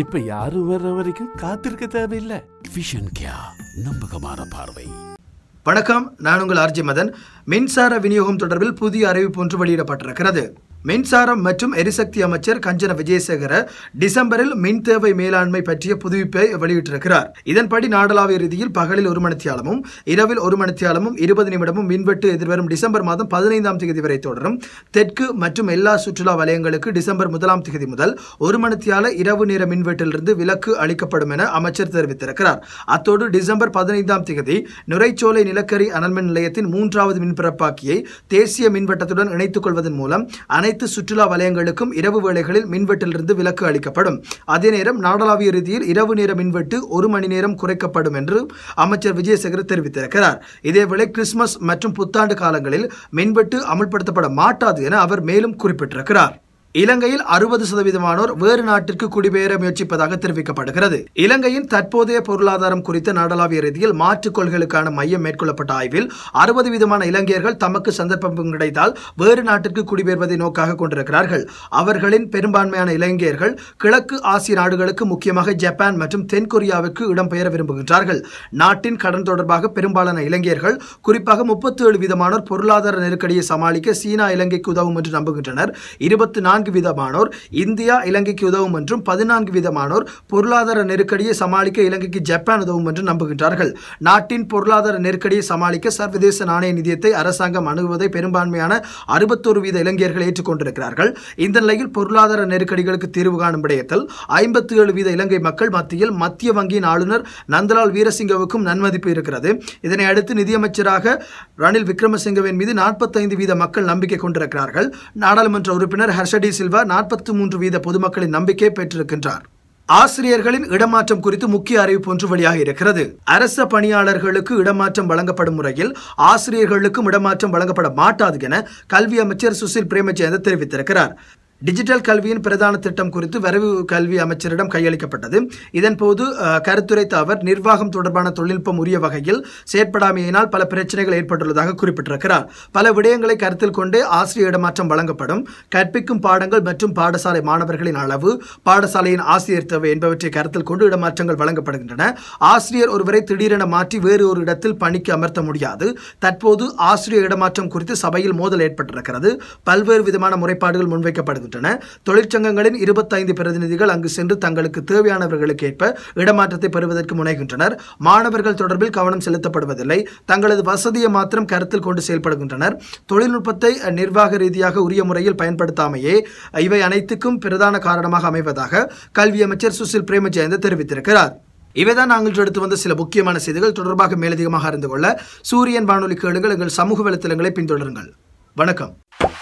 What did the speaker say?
இப்ப யாரும் வர்ற வரைக்கும் காத்திருக்க தேவையில்லை நம்பகமான பார்வை வணக்கம் நான் உங்கள் ஆர்ஜி மதன் மின்சார விநியோகம் தொடர்பில் புதிய அறிவிப்பு ஒன்று வெளியிடப்பட்டிருக்கிறது மின்சாரம் மற்றும் எரிசக்தி அமைச்சர் கஞ்சன விஜயசேகர டிசம்பரில் மின் தேவை மேலாண்மை பற்றிய புதுவிப்பை வெளியிட்டிருக்கிறார் இதன்படி நாடளாவிய ரீதியில் பகலில் ஒரு மணித்தியாலமும் இரவில் ஒரு மணித்தியாலமும் இருபது நிமிடமும் மின்வெட்டு எதிர்வரும் டிசம்பர் மாதம் பதினைந்தாம் தேதி வரை தொடரும் தெற்கு மற்றும் எல்லா சுற்றுலா வலயங்களுக்கு டிசம்பர் முதலாம் தேதி முதல் ஒரு மணித்தியால இரவு நேர மின்வெட்டிலிருந்து விலக்கு அளிக்கப்படும் என அமைச்சர் தெரிவித்திருக்கிறார் அத்தோடு டிசம்பர் பதினைந்தாம் தேதி நுரைச்சோலை நிலக்கரி அனல்மின் நிலையத்தின் மூன்றாவது மின்பிறப்பாக்கியை தேசிய மின்வெட்டத்துடன் இணைத்துக் கொள்வதன் மூலம் அனைத்து அனைத்து சுற்றுலா வலயங்களுக்கும் இரவு வேளைகளில் மின்வெட்டிலிருந்து விலக்கு அளிக்கப்படும் அதே நேரம் நாடளாவிய ரீதியில் இரவு நேர மின்வெட்டு ஒரு மணி நேரம் குறைக்கப்படும் என்று அமைச்சர் விஜயசேகர் தெரிவித்திருக்கிறார் இதேவேளை கிறிஸ்துமஸ் மற்றும் புத்தாண்டு காலங்களில் மின்வெட்டு அமல்படுத்தப்பட மாட்டாது என அவர் மேலும் குறிப்பிட்டிருக்கிறார் இலங்கையில் அறுபது சதவீதமானோர் வேறு நாட்டிற்கு குடிபெயர முயற்சிப்பதாக தெரிவிக்கப்படுகிறது இலங்கையின் தற்போதைய பொருளாதாரம் குறித்த நாடளாவிய ரீதியில் மாற்றுக் கொள்கைகளுக்கான மையம் மேற்கொள்ளப்பட்ட ஆய்வில் அறுபது வீதமான இலங்கையர்கள் தமக்கு சந்தர்ப்பம் கிடைத்தால் வேறு நாட்டிற்கு குடிபெயர்வதை நோக்காக கொண்டிருக்கிறார்கள் அவர்களின் பெரும்பான்மையான இலங்கையர்கள் கிழக்கு ஆசிய நாடுகளுக்கு முக்கியமாக ஜப்பான் மற்றும் தென்கொரியாவுக்கு இடம்பெயர விரும்புகின்றார்கள் நாட்டின் கடன் தொடர்பாக பெரும்பாலான இலங்கையர்கள் குறிப்பாக முப்பத்தி ஏழு வீதமானோர் பொருளாதார நெருக்கடியை சமாளிக்க சீனா இலங்கைக்கு உதவும் என்று நம்புகின்றனர் இருபத்தி நான்கு பதினான்கு வீதமானோர் இந்தியா இலங்கைக்கு உதவும் என்றும் பதினான்கு வீதமானோர் பொருளாதார நெருக்கடியை சமாளிக்க இலங்கைக்கு ஜப்பான் உதவும் என்று நம்புகின்றார்கள் நாட்டின் பொருளாதார நெருக்கடியை சமாளிக்க சர்வதேச நாணய நிதியத்தை அரசாங்கம் அணுகுவதை பெரும்பான்மையான அறுபத்தோரு வீத இளைஞர்கள் ஏற்றுக்கொண்டிருக்கிறார்கள் இந்த நிலையில் பொருளாதார நெருக்கடிகளுக்கு தீர்வு காணும் விடயத்தில் ஐம்பத்தி ஏழு வீத இலங்கை மக்கள் மத்தியில் மத்திய வங்கியின் ஆளுநர் நந்தலால் வீரசிங்கவுக்கும் நன்மதிப்பு இருக்கிறது இதனை அடுத்து நிதியமைச்சராக ரணில் விக்ரமசிங்கவின் மீது நாற்பத்தைந்து வீத மக்கள் நம்பிக்கை கொண்டிருக்கிறார்கள் நாடாளுமன்ற உறுப்பினர் ஹர்ஷடி விஜய் சில்வா நாற்பத்தி மூன்று வீத பொதுமக்களின் நம்பிக்கை பெற்றிருக்கின்றார் ஆசிரியர்களின் இடமாற்றம் குறித்து முக்கிய அறிவிப்பு ஒன்று வெளியாக இருக்கிறது அரச பணியாளர்களுக்கு இடமாற்றம் வழங்கப்படும் முறையில் ஆசிரியர்களுக்கும் இடமாற்றம் வழங்கப்பட மாட்டாது என கல்வி அமைச்சர் சுசில் பிரேமஜெயந்த் தெரிவித்திருக்கிறார் டிஜிட்டல் கல்வியின் பிரதான திட்டம் குறித்து வரவு கல்வி அமைச்சரிடம் கையளிக்கப்பட்டது இதன்போது கருத்துரைத்த அவர் நிர்வாகம் தொடர்பான தொழில்நுட்பம் உரிய வகையில் செயற்படாமையினால் பல பிரச்சனைகள் ஏற்பட்டுள்ளதாக குறிப்பிட்டிருக்கிறார் பல விடயங்களை கருத்தில் கொண்டு ஆசிரியர் இடமாற்றம் வழங்கப்படும் கற்பிக்கும் பாடங்கள் மற்றும் பாடசாலை மாணவர்களின் அளவு பாடசாலையின் ஆசிரியர் தேவை என்பவற்றை கருத்தில் கொண்டு இடமாற்றங்கள் வழங்கப்படுகின்றன ஆசிரியர் ஒருவரை திடீரென மாற்றி வேறு ஒரு இடத்தில் பணிக்கு அமர்த்த முடியாது தற்போது ஆசிரியர் இடமாற்றம் குறித்து சபையில் மோதல் ஏற்பட்டிருக்கிறது பல்வேறு விதமான முறைப்பாடுகள் முன்வைக்கப்படுகின்றன வருகின்றன தொழிற்சங்கங்களின் இருபத்தைந்து பிரதிநிதிகள் அங்கு சென்று தங்களுக்கு தேவையானவர்களுக்கு ஏற்ப இடமாற்றத்தை பெறுவதற்கு முனைகின்றனர் மாணவர்கள் தொடர்பில் கவனம் செலுத்தப்படுவதில்லை தங்களது வசதியை மாத்திரம் கருத்தில் கொண்டு செயல்படுகின்றனர் தொழில்நுட்பத்தை நிர்வாக ரீதியாக உரிய முறையில் பயன்படுத்தாமையே இவை அனைத்துக்கும் பிரதான காரணமாக அமைவதாக கல்வி அமைச்சர் சுசில் பிரேமஜெயந்த் தெரிவித்திருக்கிறார் இவைதான் நாங்கள் எடுத்து வந்த சில முக்கியமான செய்திகள் தொடர்பாக மேலதிகமாக அறிந்து கொள்ள சூரியன் வானொலி கேளுங்கள் எங்கள் சமூக வலைத்தளங்களை பின்தொடருங்கள் வணக்கம்